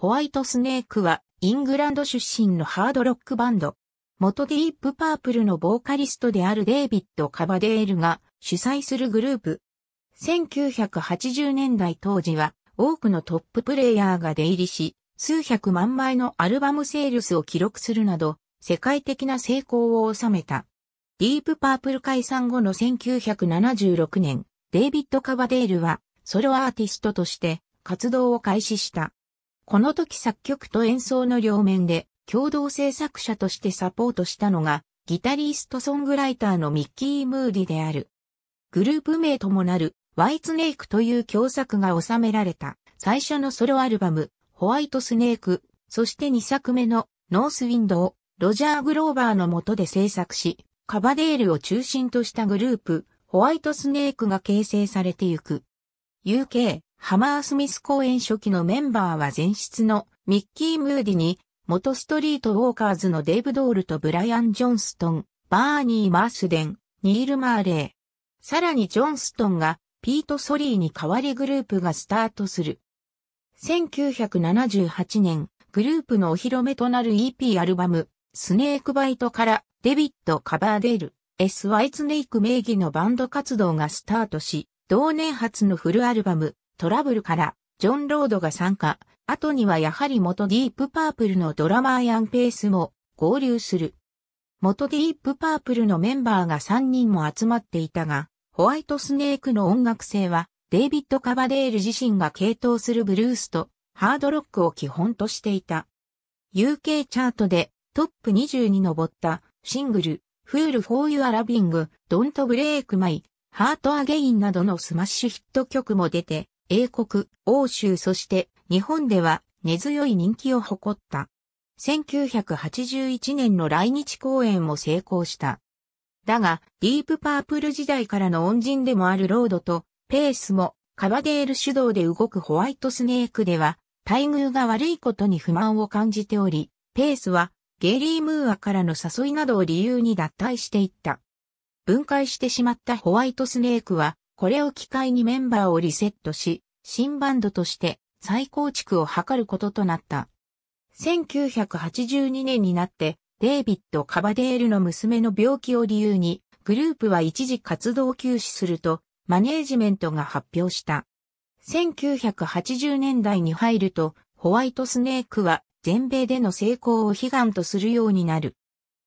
ホワイトスネークはイングランド出身のハードロックバンド。元ディープパープルのボーカリストであるデイビッド・カバデールが主催するグループ。1980年代当時は多くのトッププレイヤーが出入りし、数百万枚のアルバムセールスを記録するなど、世界的な成功を収めた。ディープパープル解散後の1976年、デイビッド・カバデールはソロアーティストとして活動を開始した。この時作曲と演奏の両面で共同制作者としてサポートしたのがギタリストソングライターのミッキー・ムーディである。グループ名ともなるワイツネークという共作が収められた最初のソロアルバムホワイトスネーク、そして2作目のノースウィンドをロジャー・グローバーの下で制作し、カバデールを中心としたグループホワイトスネークが形成されてゆく。UK ハマースミス公演初期のメンバーは前室のミッキー・ムーディに、元ストリート・ウォーカーズのデイブ・ドールとブライアン・ジョンストン、バーニー・マースデン、ニール・マーレー。さらにジョンストンがピート・ソリーに代わりグループがスタートする。1978年、グループのお披露目となる EP アルバム、スネークバイトからデビット・カバーデール、S・ ワイツネイク名義のバンド活動がスタートし、同年初のフルアルバム、トラブルからジョン・ロードが参加、後にはやはり元ディープパープルのドラマーヤン・ペースも合流する。元ディープパープルのメンバーが3人も集まっていたが、ホワイトスネークの音楽性は、デイビッド・カバデール自身が系統するブルースとハードロックを基本としていた。UK チャートでトップ20に上ったシングル、Fool for Your l o i n g Don't Break My, Heart Again などのスマッシュヒット曲も出て、英国、欧州そして日本では根強い人気を誇った。1981年の来日公演も成功した。だが、ディープパープル時代からの恩人でもあるロードと、ペースも、カバデール主導で動くホワイトスネークでは、待遇が悪いことに不満を感じており、ペースは、ゲリー・ムーアからの誘いなどを理由に脱退していった。分解してしまったホワイトスネークは、これを機会にメンバーをリセットし、新バンドとして再構築を図ることとなった。1982年になって、デイビッド・カバデールの娘の病気を理由に、グループは一時活動休止すると、マネージメントが発表した。1980年代に入ると、ホワイトスネークは全米での成功を悲願とするようになる。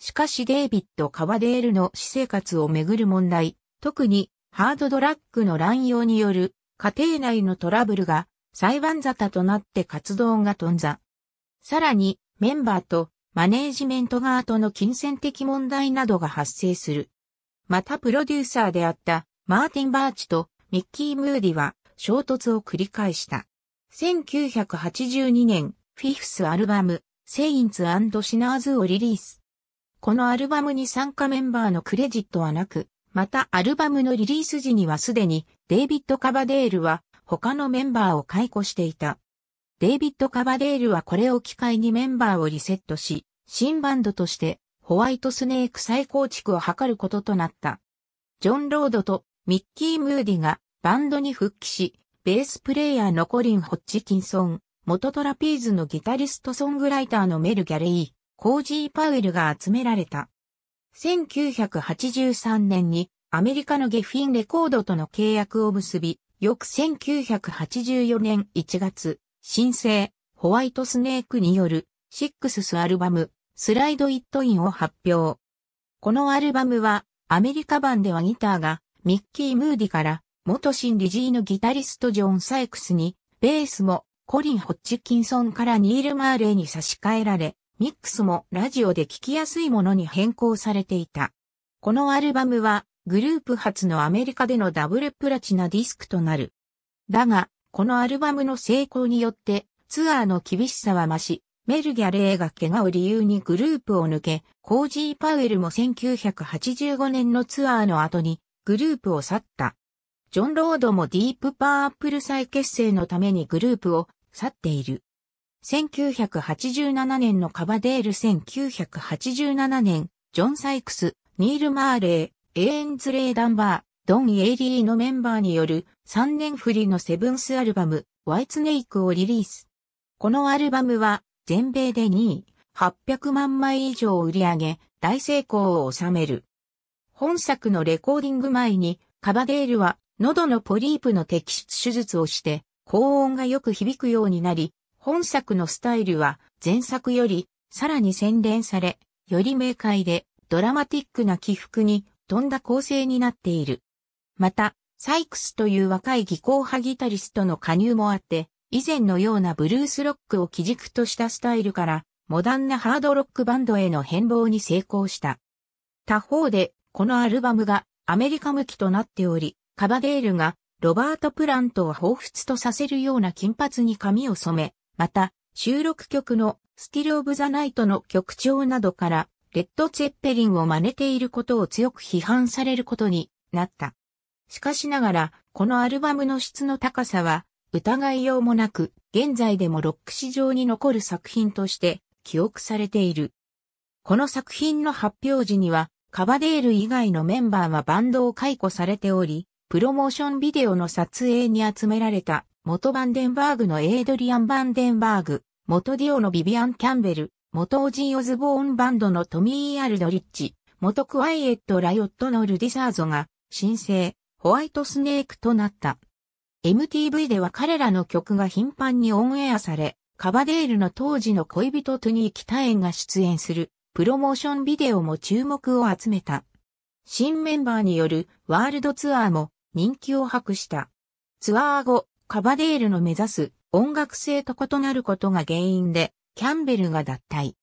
しかしデイビッド・カバデールの私生活をめぐる問題、特にハードドラッグの乱用による家庭内のトラブルが裁判沙汰となって活動が頓挫。さらにメンバーとマネージメント側との金銭的問題などが発生する。またプロデューサーであったマーティン・バーチとミッキー・ムーディは衝突を繰り返した。1982年、フィフスアルバム、セインツシナーズをリリース。このアルバムに参加メンバーのクレジットはなく、またアルバムのリリース時にはすでにデイビッド・カバデールは他のメンバーを解雇していた。デイビッド・カバデールはこれを機会にメンバーをリセットし、新バンドとしてホワイトスネーク再構築を図ることとなった。ジョン・ロードとミッキー・ムーディがバンドに復帰し、ベースプレイヤーのコリン・ホッチキンソン、元トラピーズのギタリストソングライターのメル・ギャレイ、コージー・パウエルが集められた。1983年にアメリカのゲフィンレコードとの契約を結び、翌1984年1月、新生、ホワイトスネークによる、シックススアルバム、スライドイットインを発表。このアルバムは、アメリカ版ではギターが、ミッキー・ムーディから、元シンリジーのギタリストジョン・サイクスに、ベースも、コリン・ホッチキンソンからニール・マーレーに差し替えられ、ミックスもラジオで聴きやすいものに変更されていた。このアルバムはグループ初のアメリカでのダブルプラチナディスクとなる。だが、このアルバムの成功によってツアーの厳しさは増し、メルギャレーが怪我を理由にグループを抜け、コージー・パウエルも1985年のツアーの後にグループを去った。ジョン・ロードもディープ・パープル再結成のためにグループを去っている。1987年のカバデール1987年、ジョン・サイクス、ニール・マーレー、エーンズ・レイ・ダンバー、ドン・イエイリーのメンバーによる3年振りのセブンスアルバム、ワイツネイクをリリース。このアルバムは全米で2位、800万枚以上売り上げ、大成功を収める。本作のレコーディング前に、カバデールは喉のポリープの摘出手術をして、高音がよく響くようになり、本作のスタイルは前作よりさらに洗練され、より明快でドラマティックな起伏に富んだ構成になっている。また、サイクスという若い技巧派ギタリストの加入もあって、以前のようなブルースロックを基軸としたスタイルから、モダンなハードロックバンドへの変貌に成功した。他方で、このアルバムがアメリカ向きとなっており、カバデールがロバート・プラントを彷彿とさせるような金髪に髪を染め、また、収録曲のスティル・オブ・ザ・ナイトの曲調などから、レッド・ツェッペリンを真似ていることを強く批判されることになった。しかしながら、このアルバムの質の高さは、疑いようもなく、現在でもロック史上に残る作品として記憶されている。この作品の発表時には、カバデール以外のメンバーはバンドを解雇されており、プロモーションビデオの撮影に集められた元バンデンバーグのエイドリアン・バンデンバーグ、元ディオのビビアン・キャンベル、元オジー・オズボーンバンドのトミー・アルドリッチ、元クワイエット・ライオットのルディサーゾが、新生、ホワイトスネークとなった。MTV では彼らの曲が頻繁にオンエアされ、カバデールの当時の恋人トゥニー・キタエンが出演する、プロモーションビデオも注目を集めた。新メンバーによるワールドツアーも人気を博した。ツアー後、カバデールの目指す音楽性と異なることが原因で、キャンベルが脱退。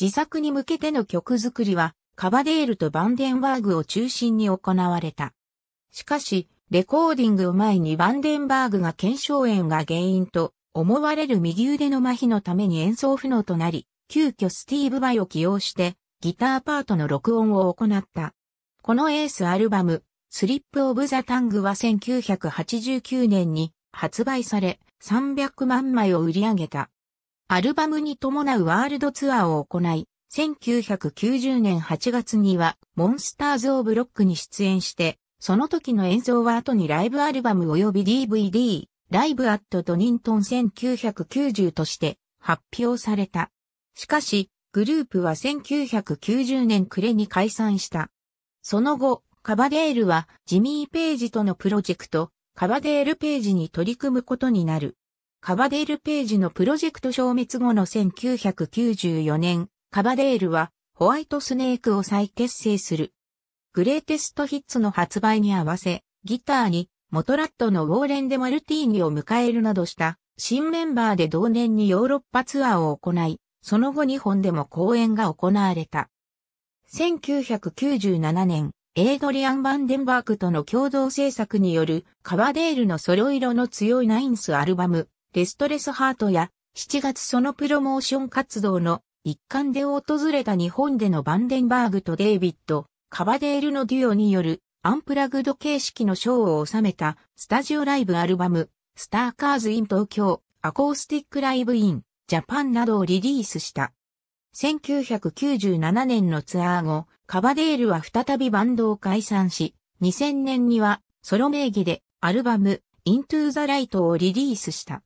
自作に向けての曲作りは、カバデールとバンデンバーグを中心に行われた。しかし、レコーディングを前にバンデンバーグが腱鞘炎が原因と思われる右腕の麻痺のために演奏不能となり、急遽スティーブ・バイを起用してギターパートの録音を行った。このエースアルバム、スリップオブザタングは1989年に発売され300万枚を売り上げた。アルバムに伴うワールドツアーを行い、1990年8月にはモンスターズ・オブ・ロックに出演して、その時の演奏は後にライブアルバム及び DVD、ライブ・アット・ドニントン1990として発表された。しかし、グループは1990年暮れに解散した。その後、カバデールはジミー・ページとのプロジェクト、カバデール・ページに取り組むことになる。カバデール・ページのプロジェクト消滅後の1994年、カバデールはホワイトスネークを再結成する。グレーテストヒッツの発売に合わせ、ギターにモトラットのウォーレン・デ・マルティーニを迎えるなどした新メンバーで同年にヨーロッパツアーを行い、その後日本でも公演が行われた。1997年、エイドリアン・バンデンバーグとの共同制作によるカバデールのソロ色の強いナインスアルバム、レストレスハートや7月そのプロモーション活動の一環で訪れた日本でのバンデンバーグとデイビッド、カバデールのデュオによるアンプラグド形式の賞を収めたスタジオライブアルバム、スターカーズ・イン東京、アコースティック・ライブ・イン、ジャパンなどをリリースした。1997年のツアー後、カバデールは再びバンドを解散し、2000年にはソロ名義でアルバム Into the Light をリリースした。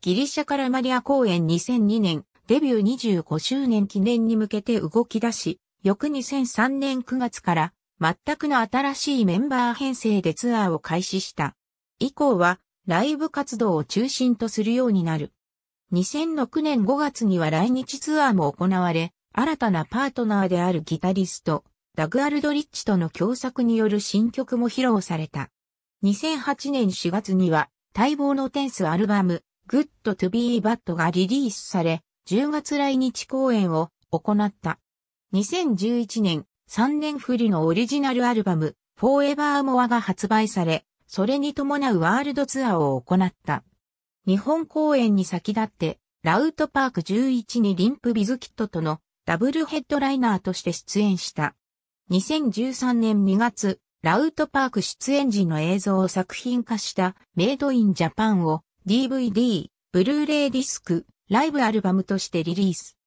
ギリシャからマリア公演2002年、デビュー25周年記念に向けて動き出し、翌2003年9月から全くの新しいメンバー編成でツアーを開始した。以降はライブ活動を中心とするようになる。2006年5月には来日ツアーも行われ、新たなパートナーであるギタリスト、ダグ・アルドリッチとの共作による新曲も披露された。2008年4月には、待望のテンスアルバム、Good to be Bad がリリースされ、10月来日公演を行った。2011年、3年振りのオリジナルアルバム、Forever More が発売され、それに伴うワールドツアーを行った。日本公演に先立って、ラウトパーク11にリンプビズキットとのダブルヘッドライナーとして出演した。2013年2月、ラウトパーク出演時の映像を作品化したメイドインジャパンを DVD、ブルーレイディスク、ライブアルバムとしてリリース。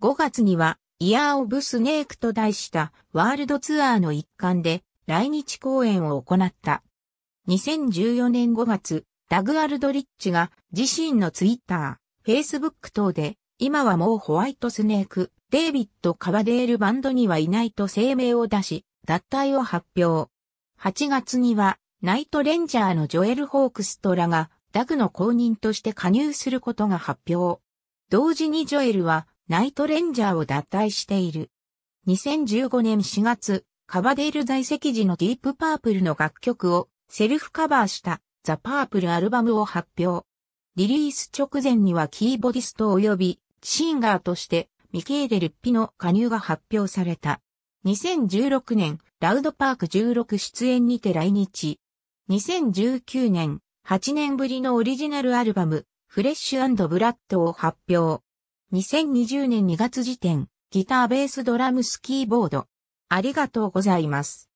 5月にはイヤーオブスネークと題したワールドツアーの一環で来日公演を行った。2014年5月、ダグ・アルドリッチが自身のツイッター、フェイスブック等で今はもうホワイトスネーク、デイビッド・カバデールバンドにはいないと声明を出し、脱退を発表。8月には、ナイトレンジャーのジョエル・ホークストらが、ダグの公認として加入することが発表。同時にジョエルは、ナイトレンジャーを脱退している。2015年4月、カバデール在籍時のディープパープルの楽曲をセルフカバーしたザ・パープルアルバムを発表。リリース直前にはキーボディスト及びシンガーとしてミケーデ・ルッピの加入が発表された。2016年、ラウドパーク16出演にて来日。2019年、8年ぶりのオリジナルアルバム、フレッシュブラッドを発表。2020年2月時点、ギターベースドラムスキーボード。ありがとうございます。